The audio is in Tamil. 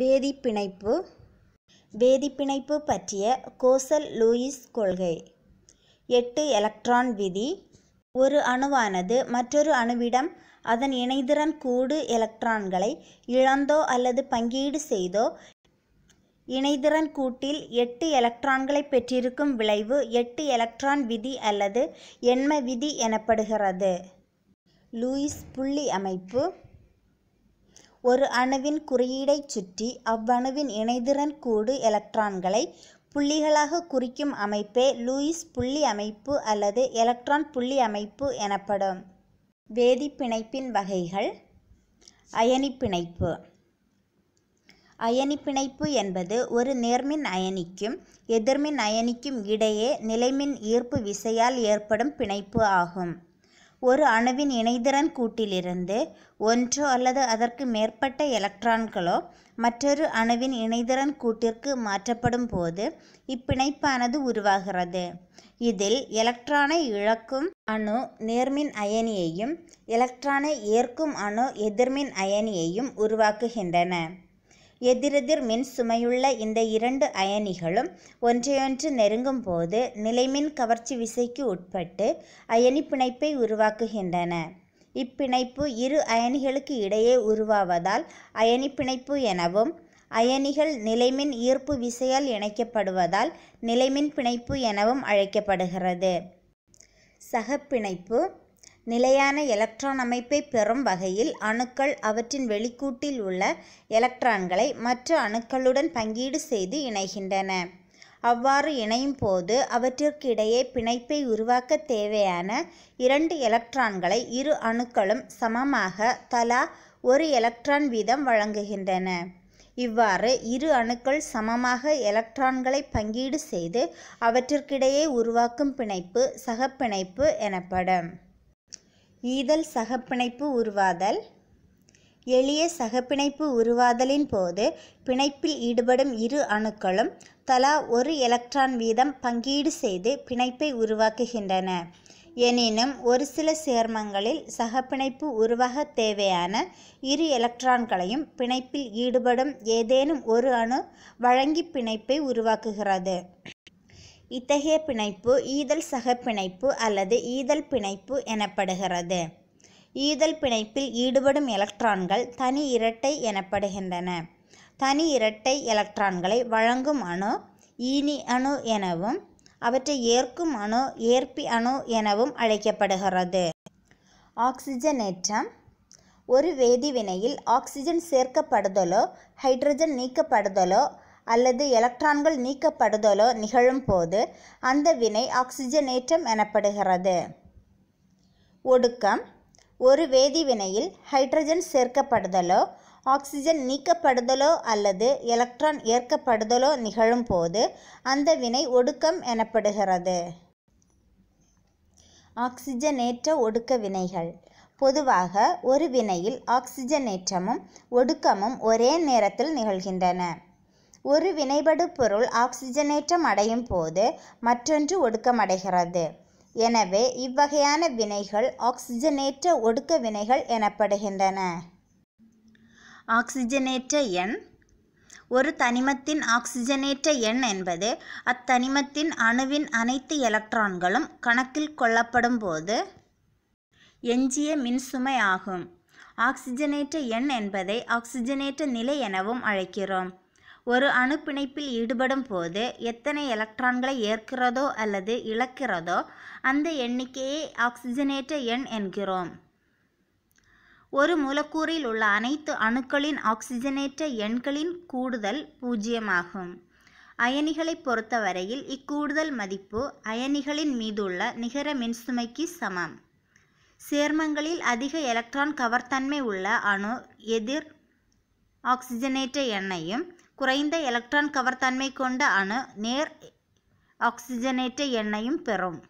வேதிப்பிணைப்பு வேதிப்பிணைப்பு பற்றிய கோசல் லூயிஸ் கொள்கை எட்டு எலக்ட்ரான் விதி ஒரு அணுவானது மற்றொரு அணுவிடம் அதன் இணைதிறன் கூடு எலக்ட்ரான்களை இழந்தோ அல்லது பங்கீடு செய்தோ இணைதிறன் கூட்டில் எட்டு எலக்ட்ரான்களை பெற்றிருக்கும் விளைவு எட்டு எலக்ட்ரான் விதி அல்லது எண்ம விதி எனப்படுகிறது லூயிஸ் புள்ளி அமைப்பு ஒரு அணுவின் குறியீடைச் சுற்றி அவ்வணுவின் இணைதிறன் கூடு எலக்ட்ரான்களை புள்ளிகளாக குறிக்கும் அமைப்பே லூயிஸ் புள்ளி அமைப்பு அல்லது எலக்ட்ரான் புள்ளி அமைப்பு எனப்படும் வேதிப்பிணைப்பின் வகைகள் அயனிப்பிணைப்பு அயனிப்பிணைப்பு என்பது ஒரு நேர்மின் அயனிக்கும் எதிர்மின் அயனிக்கும் இடையே நிலைமின் ஈர்ப்பு விசையால் ஏற்படும் பிணைப்பு ஆகும் ஒரு அணுவின் இணைதிறன் கூட்டிலிருந்து ஒன்றோ அல்லது அதற்கு மேற்பட்ட எலக்ட்ரான்களோ மற்றொரு அணுவின் இணைதிறன் கூட்டிற்கு மாற்றப்படும் போது இப்பிணைப்பானது உருவாகிறது இதில் எலக்ட்ரானை இழக்கும் அணு நேர்மின் அயனியையும் எலக்ட்ரானை ஏற்கும் அணு எதிர்மின் அயனியையும் உருவாக்குகின்றன எதிரெதிர் மின் சுமையுள்ள இந்த இரண்டு அயனிகளும் ஒன்றையொன்று நெருங்கும் போது நிலைமின் கவர்ச்சி விசைக்கு உட்பட்டு அயனி பிணைப்பை உருவாக்குகின்றன இப்பிணைப்பு இரு அயனிகளுக்கு இடையே உருவாவதால் அயனி பிணைப்பு எனவும் அயனிகள் நிலைமின் ஈர்ப்பு விசையால் இணைக்கப்படுவதால் நிலைமின் பிணைப்பு எனவும் அழைக்கப்படுகிறது சகப்பிணைப்பு நிலையான எலக்ட்ரான் அமைப்பை பெறும் வகையில் அணுக்கள் அவற்றின் வெளிக்கூட்டில் உள்ள எலக்ட்ரான்களை மற்ற அணுக்களுடன் பங்கீடு செய்து இணைகின்றன அவ்வாறு இணையும் போது அவற்றிற்கிடையே பிணைப்பை உருவாக்க தேவையான இரண்டு எலக்ட்ரான்களை இரு அணுக்களும் சமமாக தலா ஒரு எலக்ட்ரான் வீதம் வழங்குகின்றன இவ்வாறு இரு அணுக்கள் சமமாக எலக்ட்ரான்களை பங்கீடு செய்து அவற்றிற்கிடையே உருவாக்கும் பிணைப்பு சகப்பிணைப்பு எனப்படும் ஈதல் சகப்பிணைப்பு உருவாதல் எளிய சகப்பிணைப்பு உருவாதலின் போது பிணைப்பில் ஈடுபடும் இரு அணுக்களும் தலா ஒரு எலக்ட்ரான் வீதம் பங்கீடு செய்து பிணைப்பை உருவாக்குகின்றன எனினும் ஒரு சில சேர்மங்களில் சகப்பிணைப்பு உருவாக தேவையான இரு எலக்ட்ரான்களையும் பிணைப்பில் ஈடுபடும் ஏதேனும் ஒரு அணு வழங்கி பிணைப்பை உருவாக்குகிறது இத்தகைய பிணைப்பு ஈதல் சக பிணைப்பு அல்லது ஈதல் பிணைப்பு எனப்படுகிறது ஈதல் பிணைப்பில் ஈடுபடும் எலக்ட்ரான்கள் தனி இரட்டை எனப்படுகின்றன தனி இரட்டை எலக்ட்ரான்களை வழங்கும் அணு ஈனி அணு எனவும் அவற்றை ஏற்கும் அணு ஏற்பி அணு எனவும் அழைக்கப்படுகிறது ஆக்சிஜனேற்றம் ஒரு வேதிவினையில் ஆக்சிஜன் சேர்க்கப்படுதலோ ஹைட்ரஜன் நீக்கப்படுதலோ அல்லது எலக்ட்ரான்கள் நீக்கப்படுதலோ நிகழும் போது அந்த வினை ஆக்சிஜனேற்றம் எனப்படுகிறது ஒடுக்கம் ஒரு வேதிவினையில் ஹைட்ரஜன் சேர்க்கப்படுதலோ ஆக்சிஜன் நீக்கப்படுதலோ அல்லது எலக்ட்ரான் ஏற்கப்படுதலோ நிகழும்போது அந்த வினை ஒடுக்கம் எனப்படுகிறது ஆக்சிஜனேற்ற ஒடுக்க வினைகள் பொதுவாக ஒரு வினையில் ஆக்சிஜனேற்றமும் ஒடுக்கமும் ஒரே நேரத்தில் நிகழ்கின்றன ஒரு வினைபடு பொருள் ஆக்சிஜனேற்றம் அடையும் போது மற்றொன்று ஒடுக்கமடைகிறது எனவே இவ்வகையான வினைகள் ஆக்சிஜனேற்ற ஒடுக்க வினைகள் எனப்படுகின்றன ஆக்சிஜனேற்ற எண் ஒரு தனிமத்தின் ஆக்சிஜனேற்ற எண் என்பது அத்தனிமத்தின் அணுவின் அனைத்து எலக்ட்ரான்களும் கணக்கில் கொள்ளப்படும் போது எஞ்சிய மின்சுமை ஆகும் ஆக்சிஜனேற்ற எண் என்பதை ஆக்சிஜனேற்ற நிலை எனவும் அழைக்கிறோம் ஒரு அணுப்பிணைப்பில் ஈடுபடும் போது எத்தனை எலக்ட்ரான்களை ஏற்கிறதோ அல்லது இழக்கிறதோ அந்த எண்ணிக்கையை ஆக்சிஜனேற்ற எண் என்கிறோம் ஒரு மூலக்கூறில் உள்ள அனைத்து அணுக்களின் ஆக்சிஜனேற்ற எண்களின் கூடுதல் பூஜ்ஜியமாகும் அயனிகளை பொறுத்தவரையில் இக்கூடுதல் மதிப்பு அயனிகளின் மீதுள்ள நிகர மின்சுமைக்கு சமம் சேர்மங்களில் அதிக எலக்ட்ரான் கவர்த்தன்மை உள்ள அணு எதிர் ஆக்சிஜனேற்ற எண்ணையும் குறைந்த எலக்ட்ரான் கவர் கவர்தன்மை கொண்ட அணு நேர் ஆக்சிஜனேற்ற எண்ணையும் பெறும்